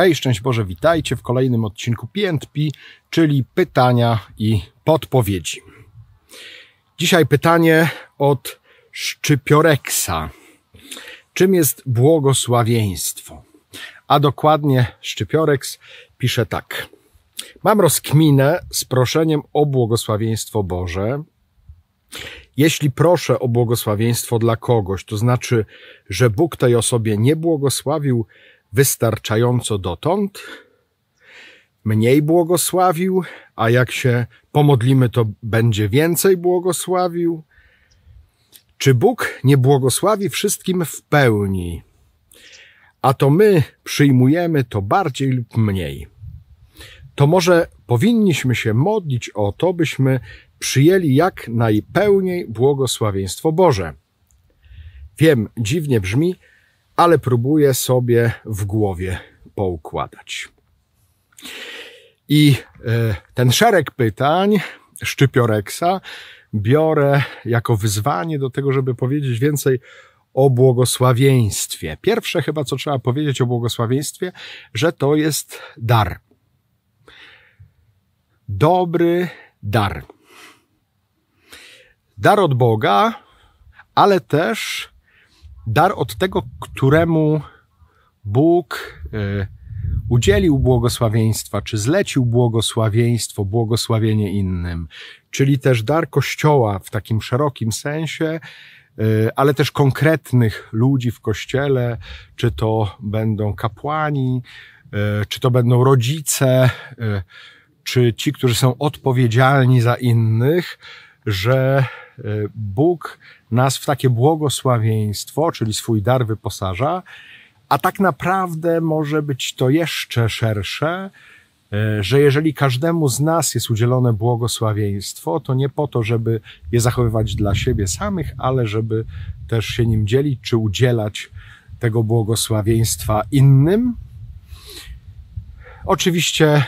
Hej, szczęść Boże, witajcie w kolejnym odcinku Piętpi, czyli pytania i podpowiedzi. Dzisiaj pytanie od Szczypioreksa. Czym jest błogosławieństwo? A dokładnie Szczypioreks pisze tak. Mam rozkminę z proszeniem o błogosławieństwo Boże, jeśli proszę o błogosławieństwo dla kogoś, to znaczy, że Bóg tej osobie nie błogosławił wystarczająco dotąd, mniej błogosławił, a jak się pomodlimy, to będzie więcej błogosławił? Czy Bóg nie błogosławi wszystkim w pełni? A to my przyjmujemy to bardziej lub mniej. To może powinniśmy się modlić o to, byśmy przyjęli jak najpełniej błogosławieństwo Boże. Wiem, dziwnie brzmi, ale próbuję sobie w głowie poukładać. I e, ten szereg pytań Szczypioreksa biorę jako wyzwanie do tego, żeby powiedzieć więcej o błogosławieństwie. Pierwsze chyba, co trzeba powiedzieć o błogosławieństwie, że to jest dar. Dobry dar. Dar od Boga, ale też dar od tego, któremu Bóg e, udzielił błogosławieństwa, czy zlecił błogosławieństwo, błogosławienie innym, czyli też dar Kościoła w takim szerokim sensie, e, ale też konkretnych ludzi w Kościele, czy to będą kapłani, e, czy to będą rodzice, czy ci, którzy są odpowiedzialni za innych, że Bóg nas w takie błogosławieństwo, czyli swój dar wyposaża, a tak naprawdę może być to jeszcze szersze, e, że jeżeli każdemu z nas jest udzielone błogosławieństwo, to nie po to, żeby je zachowywać dla siebie samych, ale żeby też się nim dzielić czy udzielać tego błogosławieństwa innym. Oczywiście e,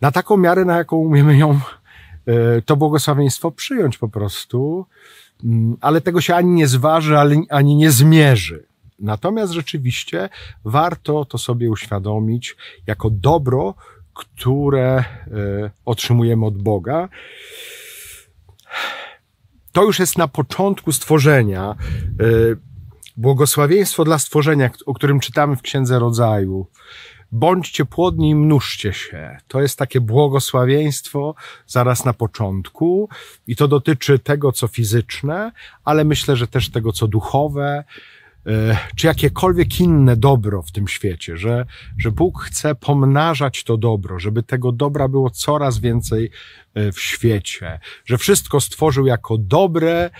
na taką miarę, na jaką umiemy ją e, to błogosławieństwo przyjąć po prostu. Mm, ale tego się ani nie zważy, ani nie zmierzy. Natomiast rzeczywiście warto to sobie uświadomić jako dobro, które e, otrzymujemy od Boga. To już jest na początku stworzenia. E, błogosławieństwo dla stworzenia, o którym czytamy w Księdze Rodzaju bądźcie płodni i mnóżcie się. To jest takie błogosławieństwo zaraz na początku i to dotyczy tego, co fizyczne, ale myślę, że też tego, co duchowe, e, czy jakiekolwiek inne dobro w tym świecie, że, że Bóg chce pomnażać to dobro, żeby tego dobra było coraz więcej e, w świecie, że wszystko stworzył jako dobre,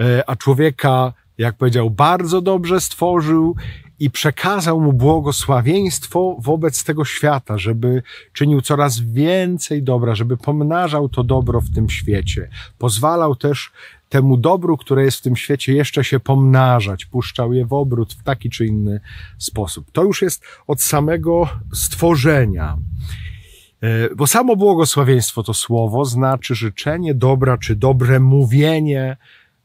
e, a człowieka jak powiedział, bardzo dobrze stworzył i przekazał mu błogosławieństwo wobec tego świata, żeby czynił coraz więcej dobra, żeby pomnażał to dobro w tym świecie. Pozwalał też temu dobru, które jest w tym świecie, jeszcze się pomnażać, puszczał je w obrót w taki czy inny sposób. To już jest od samego stworzenia. E, bo samo błogosławieństwo to słowo znaczy życzenie dobra, czy dobre mówienie,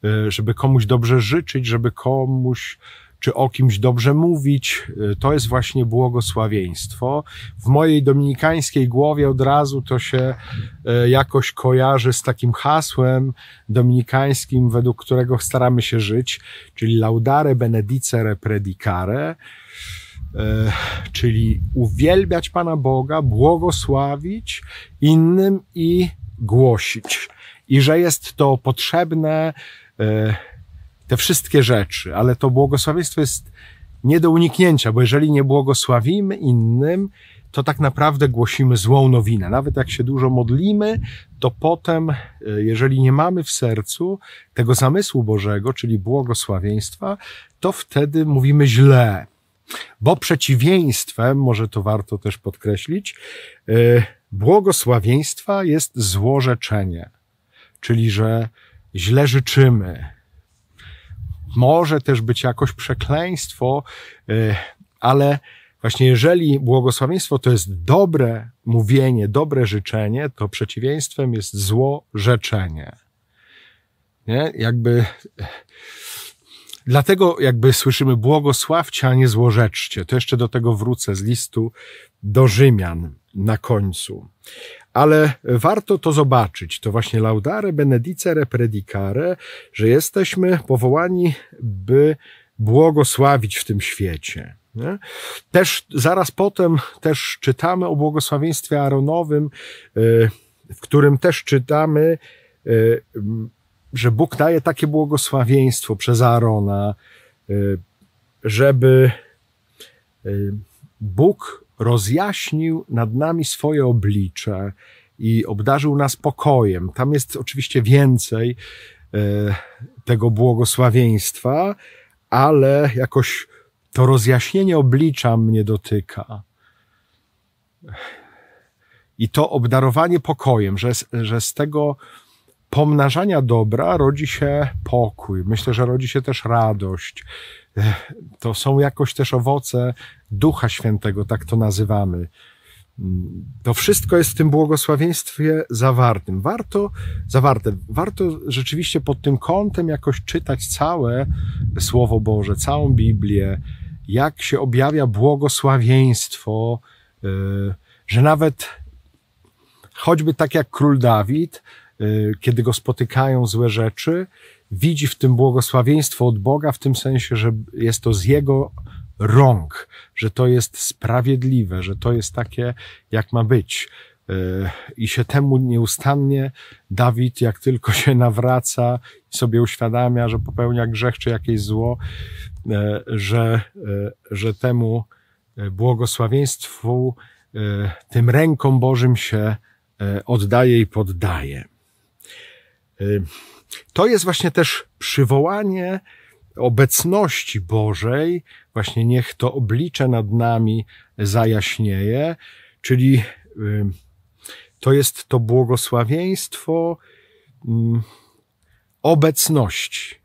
e, żeby komuś dobrze życzyć, żeby komuś czy o kimś dobrze mówić. Y, to jest właśnie błogosławieństwo. W mojej dominikańskiej głowie od razu to się y, jakoś kojarzy z takim hasłem dominikańskim, według którego staramy się żyć, czyli laudare benedicere predicare y, czyli uwielbiać Pana Boga, błogosławić innym i głosić. I że jest to potrzebne te wszystkie rzeczy, ale to błogosławieństwo jest nie do uniknięcia, bo jeżeli nie błogosławimy innym, to tak naprawdę głosimy złą nowinę. Nawet jak się dużo modlimy, to potem, e, jeżeli nie mamy w sercu tego zamysłu Bożego, czyli błogosławieństwa, to wtedy mówimy źle. Bo przeciwieństwem, może to warto też podkreślić, e, błogosławieństwa jest złorzeczenie. Czyli, że źle życzymy, może też być jakoś przekleństwo, e, ale właśnie jeżeli błogosławieństwo to jest dobre mówienie, dobre życzenie, to przeciwieństwem jest zło rzeczenie. Nie? Jakby, dlatego jakby słyszymy błogosławcie, a nie złorzeczcie. To jeszcze do tego wrócę z listu do Rzymian na końcu ale warto to zobaczyć. To właśnie laudare benedicere predicare, że jesteśmy powołani, by błogosławić w tym świecie. Nie? Też zaraz potem też czytamy o błogosławieństwie Aaronowym, y, w którym też czytamy, y, że Bóg daje takie błogosławieństwo przez Aarona, y, żeby Bóg rozjaśnił nad nami swoje oblicze i obdarzył nas pokojem. Tam jest oczywiście więcej e, tego błogosławieństwa, ale jakoś to rozjaśnienie oblicza mnie dotyka. I to obdarowanie pokojem, że, że z tego pomnażania dobra rodzi się pokój. Myślę, że rodzi się też radość, to są jakoś też owoce Ducha Świętego, tak to nazywamy. Mm, to wszystko jest w tym błogosławieństwie zawartym. Warto, zawarte, warto rzeczywiście pod tym kątem jakoś czytać całe Słowo Boże, całą Biblię, jak się objawia błogosławieństwo, e, że nawet choćby tak jak król Dawid, e, kiedy go spotykają złe rzeczy, widzi w tym błogosławieństwo od Boga, w tym sensie, że jest to z Jego rąk, że to jest sprawiedliwe, że to jest takie, jak ma być. Y, I się temu nieustannie Dawid, jak tylko się nawraca sobie uświadamia, że popełnia grzech czy jakieś zło, y, że, y, że temu błogosławieństwu, tym rękom Bożym się oddaje i poddaje to jest właśnie też przywołanie obecności Bożej, właśnie niech to oblicze nad nami zajaśnieje, czyli to jest to błogosławieństwo obecności.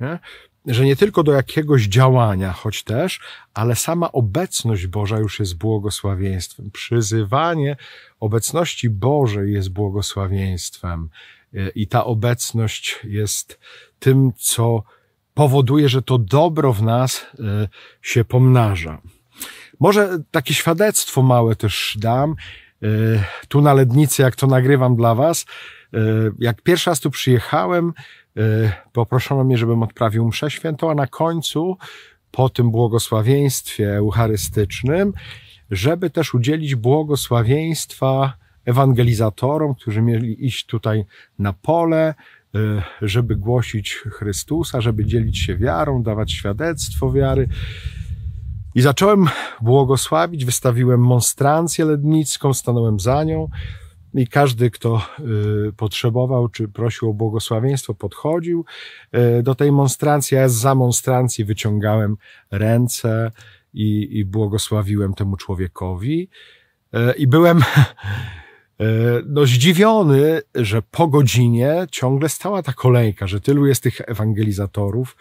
Nie? Że nie tylko do jakiegoś działania, choć też, ale sama obecność Boża już jest błogosławieństwem. Przyzywanie obecności Bożej jest błogosławieństwem. E, i ta obecność jest tym, co powoduje, że to dobro w nas e, się pomnaża. Może takie świadectwo małe też dam. E, tu na lednicy, jak to nagrywam dla Was. Jak pierwszy raz tu przyjechałem, poproszono mnie, żebym odprawił mszę świętą, a na końcu, po tym błogosławieństwie eucharystycznym, żeby też udzielić błogosławieństwa ewangelizatorom, którzy mieli iść tutaj na pole, e, żeby głosić Chrystusa, żeby dzielić się wiarą, dawać świadectwo wiary. I zacząłem błogosławić, wystawiłem monstrancję lednicką, stanąłem za nią i każdy, kto e, potrzebował czy prosił o błogosławieństwo, podchodził e, do tej monstrancji. Ja za monstrancji wyciągałem ręce i, i błogosławiłem temu człowiekowi. I byłem E, no zdziwiony, że po godzinie ciągle stała ta kolejka, że tylu jest tych ewangelizatorów.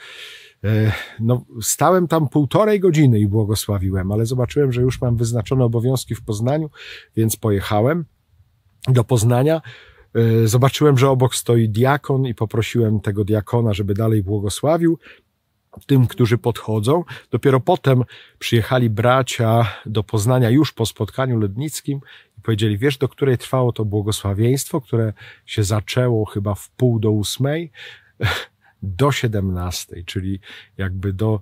E, no, stałem tam półtorej godziny i błogosławiłem, ale zobaczyłem, że już mam wyznaczone obowiązki w Poznaniu, więc pojechałem do Poznania. E, zobaczyłem, że obok stoi diakon i poprosiłem tego diakona, żeby dalej błogosławił tym, którzy podchodzą. Dopiero potem przyjechali bracia do Poznania już po spotkaniu lednickim powiedzieli, wiesz, do której trwało to błogosławieństwo, które się zaczęło chyba w pół do ósmej, do siedemnastej, czyli jakby do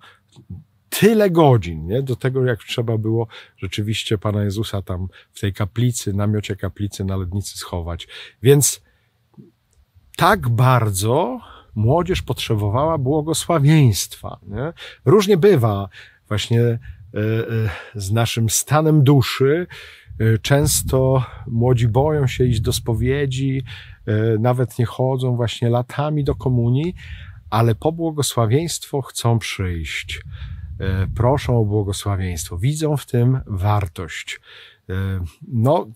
tyle godzin, nie? do tego jak trzeba było rzeczywiście Pana Jezusa tam w tej kaplicy, namiocie kaplicy na Lednicy schować. Więc tak bardzo młodzież potrzebowała błogosławieństwa. Nie? Różnie bywa właśnie e, e, z naszym stanem duszy, E, często młodzi boją się iść do spowiedzi, e, nawet nie chodzą właśnie latami do komunii, ale po błogosławieństwo chcą przyjść. E, proszą o błogosławieństwo, widzą w tym wartość. No,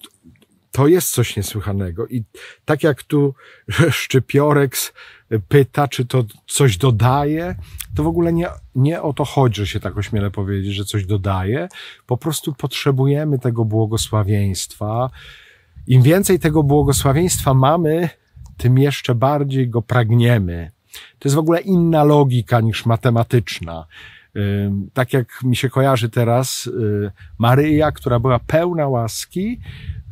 to jest coś niesłychanego. I tak jak tu Szczypiorek pyta, czy to coś dodaje, to w ogóle nie, nie o to chodzi, że się tak ośmielę powiedzieć, że coś dodaje. Po prostu potrzebujemy tego błogosławieństwa. Im więcej tego błogosławieństwa mamy, tym jeszcze bardziej go pragniemy. To jest w ogóle inna logika niż matematyczna. Tak jak mi się kojarzy teraz, y, Maryja, która była pełna łaski,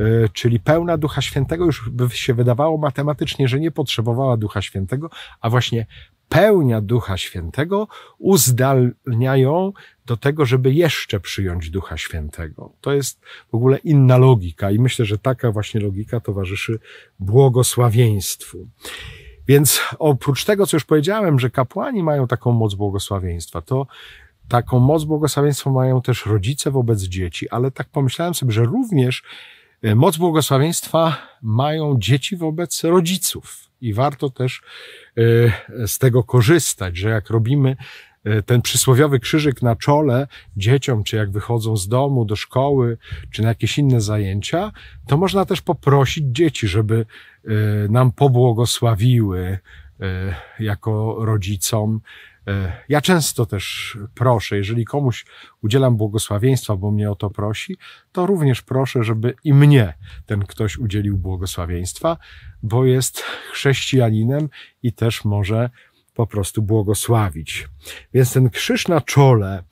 E, czyli pełna Ducha Świętego, już by się wydawało matematycznie, że nie potrzebowała Ducha Świętego, a właśnie pełnia Ducha Świętego uzdalnia ją do tego, żeby jeszcze przyjąć Ducha Świętego. To jest w ogóle inna logika i myślę, że taka właśnie logika towarzyszy błogosławieństwu. Więc oprócz tego, co już powiedziałem, że kapłani mają taką moc błogosławieństwa, to taką moc błogosławieństwa mają też rodzice wobec dzieci, ale tak pomyślałem sobie, że również E, moc błogosławieństwa mają dzieci wobec rodziców i warto też e, z tego korzystać, że jak robimy e, ten przysłowiowy krzyżyk na czole dzieciom, czy jak wychodzą z domu do szkoły, czy na jakieś inne zajęcia, to można też poprosić dzieci, żeby nam pobłogosławiły jako rodzicom E, ja często też proszę, jeżeli komuś udzielam błogosławieństwa, bo mnie o to prosi, to również proszę, żeby i mnie ten ktoś udzielił błogosławieństwa, bo jest chrześcijaninem i też może po prostu błogosławić. Więc ten krzyż na czole,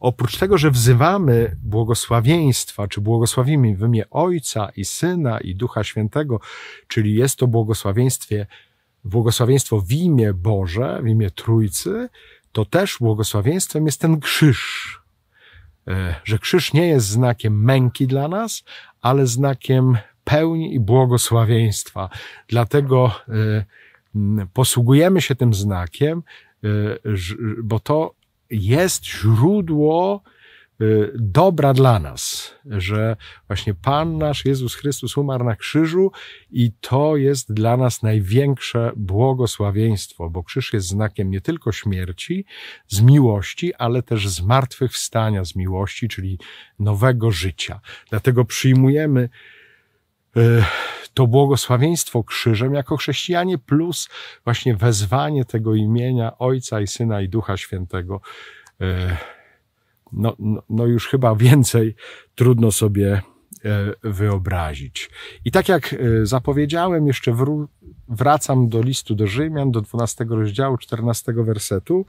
oprócz tego, że wzywamy błogosławieństwa, czy błogosławimy w imię Ojca i Syna i Ducha Świętego, czyli jest to błogosławieństwie błogosławieństwo w imię Boże, w imię Trójcy, to też błogosławieństwem jest ten krzyż. E, że krzyż nie jest znakiem męki dla nas, ale znakiem pełni i błogosławieństwa. Dlatego e, posługujemy się tym znakiem, e, bo to jest źródło Y, dobra dla nas, że właśnie Pan nasz Jezus Chrystus umarł na krzyżu i to jest dla nas największe błogosławieństwo, bo krzyż jest znakiem nie tylko śmierci, z miłości, ale też zmartwychwstania z miłości, czyli nowego życia. Dlatego przyjmujemy y, to błogosławieństwo krzyżem jako chrześcijanie, plus właśnie wezwanie tego imienia Ojca i Syna i Ducha Świętego y, no, no, no już chyba więcej trudno sobie e, wyobrazić. I tak jak e, zapowiedziałem, jeszcze wracam do listu do Rzymian, do 12 rozdziału, 14 wersetu.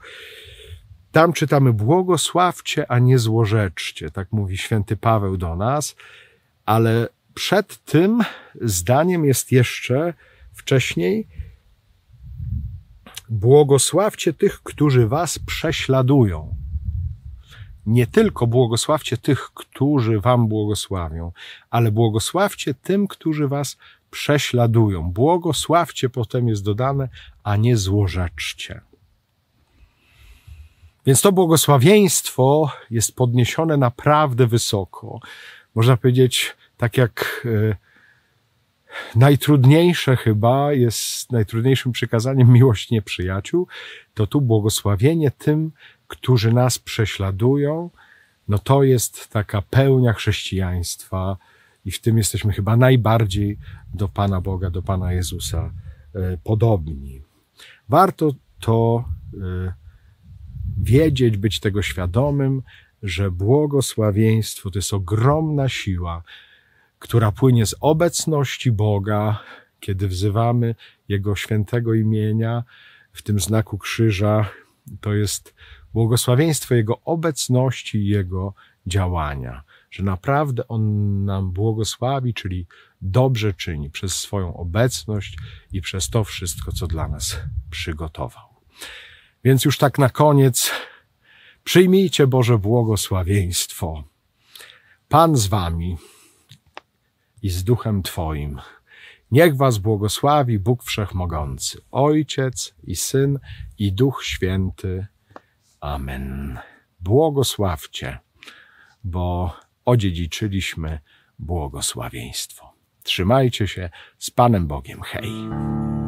Tam czytamy: Błogosławcie, a nie złorzeczcie. Tak mówi święty Paweł do nas, ale przed tym zdaniem jest jeszcze wcześniej. Błogosławcie tych, którzy was prześladują nie tylko błogosławcie tych, którzy wam błogosławią, ale błogosławcie tym, którzy was prześladują. Błogosławcie, potem jest dodane, a nie złorzeczcie. Więc to błogosławieństwo jest podniesione naprawdę wysoko. Można powiedzieć, tak jak e, najtrudniejsze chyba jest najtrudniejszym przykazaniem miłość nieprzyjaciół, to tu błogosławienie tym, którzy nas prześladują, no to jest taka pełnia chrześcijaństwa i w tym jesteśmy chyba najbardziej do Pana Boga, do Pana Jezusa e, podobni. Warto to e, wiedzieć, być tego świadomym, że błogosławieństwo to jest ogromna siła, która płynie z obecności Boga, kiedy wzywamy Jego świętego imienia w tym znaku krzyża. To jest błogosławieństwo Jego obecności i Jego działania, że naprawdę On nam błogosławi, czyli dobrze czyni przez swoją obecność i przez to wszystko, co dla nas przygotował. Więc już tak na koniec, przyjmijcie Boże błogosławieństwo. Pan z Wami i z Duchem Twoim. Niech Was błogosławi Bóg Wszechmogący, Ojciec i Syn i Duch Święty. Amen. Błogosławcie, bo odziedziczyliśmy błogosławieństwo. Trzymajcie się z Panem Bogiem. Hej!